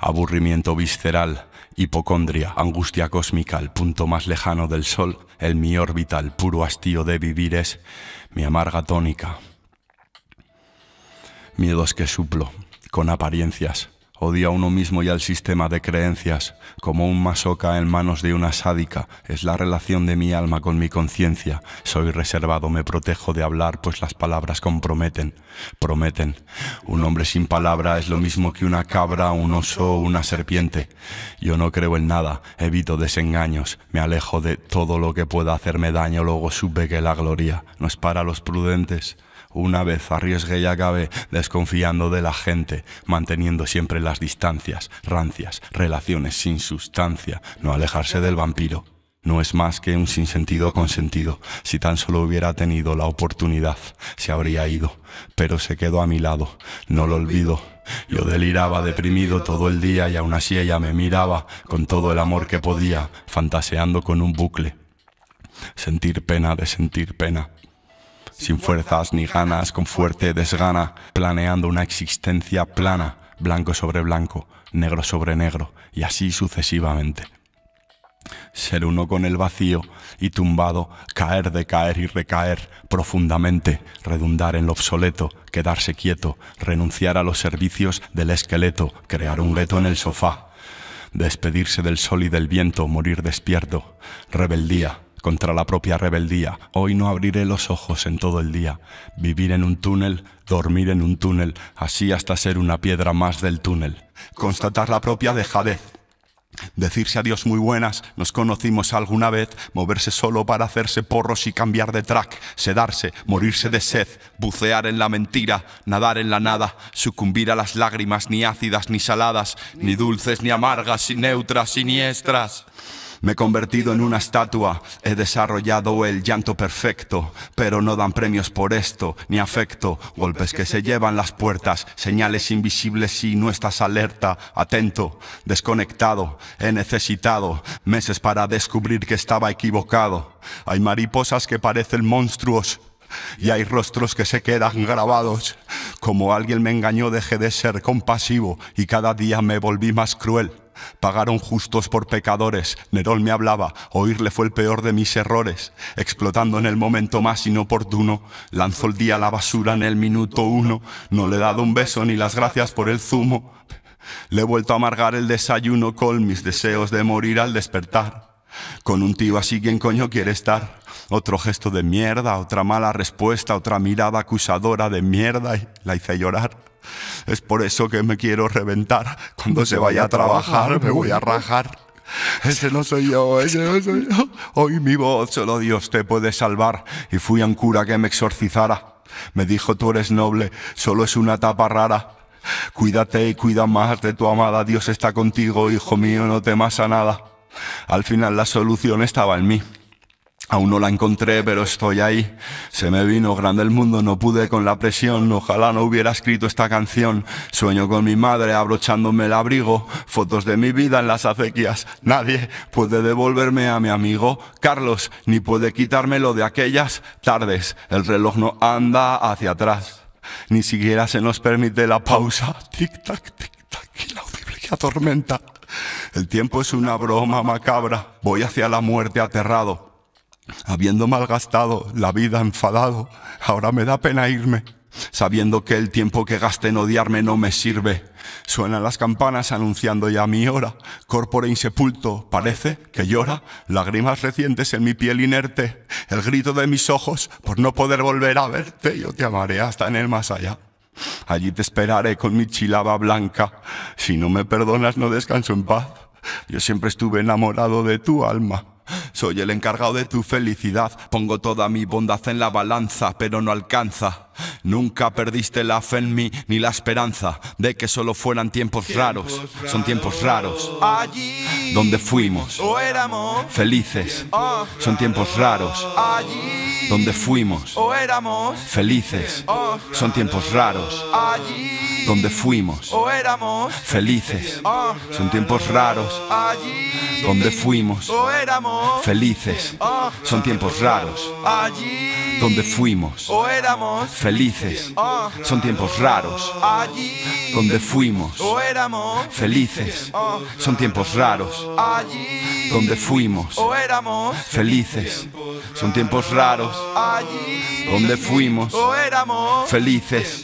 aburrimiento visceral, hipocondria, angustia cósmica, el punto más lejano del sol, el mi orbital, puro hastío de vivir es mi amarga tónica. Miedos que suplo con apariencias, Odia a uno mismo y al sistema de creencias, como un masoca en manos de una sádica, es la relación de mi alma con mi conciencia. Soy reservado, me protejo de hablar, pues las palabras comprometen, prometen. Un hombre sin palabra es lo mismo que una cabra, un oso una serpiente. Yo no creo en nada, evito desengaños, me alejo de todo lo que pueda hacerme daño, luego supe que la gloria no es para los prudentes. Una vez arriesgué y acabe desconfiando de la gente, manteniendo siempre las distancias, rancias, relaciones sin sustancia, no alejarse del vampiro. No es más que un sinsentido consentido. Si tan solo hubiera tenido la oportunidad, se habría ido. Pero se quedó a mi lado, no lo olvido. Yo deliraba deprimido todo el día y aún así ella me miraba con todo el amor que podía, fantaseando con un bucle. Sentir pena de sentir pena, sin fuerzas ni ganas, con fuerte desgana, planeando una existencia plana, blanco sobre blanco, negro sobre negro, y así sucesivamente. Ser uno con el vacío y tumbado, caer, de caer y recaer profundamente, redundar en lo obsoleto, quedarse quieto, renunciar a los servicios del esqueleto, crear un gueto en el sofá, despedirse del sol y del viento, morir despierto, rebeldía, contra la propia rebeldía. Hoy no abriré los ojos en todo el día. Vivir en un túnel, dormir en un túnel, así hasta ser una piedra más del túnel. Constatar la propia dejadez. Decirse adiós muy buenas, nos conocimos alguna vez, moverse solo para hacerse porros y cambiar de track, sedarse, morirse de sed, bucear en la mentira, nadar en la nada, sucumbir a las lágrimas ni ácidas ni saladas, ni dulces ni amargas, ni neutras siniestras. Me he convertido en una estatua, he desarrollado el llanto perfecto, pero no dan premios por esto, ni afecto, golpes que se llevan las puertas, señales invisibles si no estás alerta, atento, desconectado, he necesitado meses para descubrir que estaba equivocado. Hay mariposas que parecen monstruos, y hay rostros que se quedan grabados. Como alguien me engañó dejé de ser compasivo y cada día me volví más cruel. Pagaron justos por pecadores. Nerol me hablaba, oírle fue el peor de mis errores. Explotando en el momento más inoportuno, lanzó el día a la basura en el minuto uno. No le he dado un beso ni las gracias por el zumo. Le he vuelto a amargar el desayuno con mis deseos de morir al despertar. Con un tío así, ¿quién coño quiere estar? Otro gesto de mierda, otra mala respuesta, otra mirada acusadora de mierda y la hice llorar. Es por eso que me quiero reventar. Cuando se vaya a trabajar, me voy a rajar. Ese no soy yo, ese no soy yo. Hoy mi voz, solo Dios te puede salvar. Y fui a un cura que me exorcizara. Me dijo, tú eres noble, solo es una tapa rara. Cuídate y cuida más de tu amada, Dios está contigo, hijo mío, no temas a nada. Al final la solución estaba en mí. Aún no la encontré, pero estoy ahí. Se me vino grande el mundo, no pude con la presión. Ojalá no hubiera escrito esta canción. Sueño con mi madre abrochándome el abrigo. Fotos de mi vida en las acequias. Nadie puede devolverme a mi amigo Carlos, ni puede quitármelo de aquellas tardes. El reloj no anda hacia atrás. Ni siquiera se nos permite la pausa. Tic-tac, tic-tac y la tormenta El tiempo es una broma macabra. Voy hacia la muerte aterrado. Habiendo malgastado la vida enfadado, ahora me da pena irme. Sabiendo que el tiempo que gaste en odiarme no me sirve. Suenan las campanas anunciando ya mi hora. Corpore insepulto, parece que llora. Lágrimas recientes en mi piel inerte. El grito de mis ojos por no poder volver a verte. Yo te amaré hasta en el más allá. Allí te esperaré con mi chilaba blanca. Si no me perdonas, no descanso en paz. Yo siempre estuve enamorado de tu alma. Soy el encargado de tu felicidad. Pongo toda mi bondad en la balanza, pero no alcanza. Nunca perdiste la fe en mí ni la esperanza de que solo fueran tiempos, raros. Son tiempos raros. Allí donde fuimos o éramos felices. Oh. son tiempos raros. Allí donde fuimos o éramos felices. Son tiempos raros. donde fuimos o éramos felices. Son tiempos raros. Allí donde fuimos o éramos felices. Son tiempos raros. Allí donde fuimos o éramos felices. Son tiempos raros. Allí donde fuimos o éramos felices. Son tiempos raros. Allí donde fuimos o éramos felices. Son tiempos raros donde fuimos felices.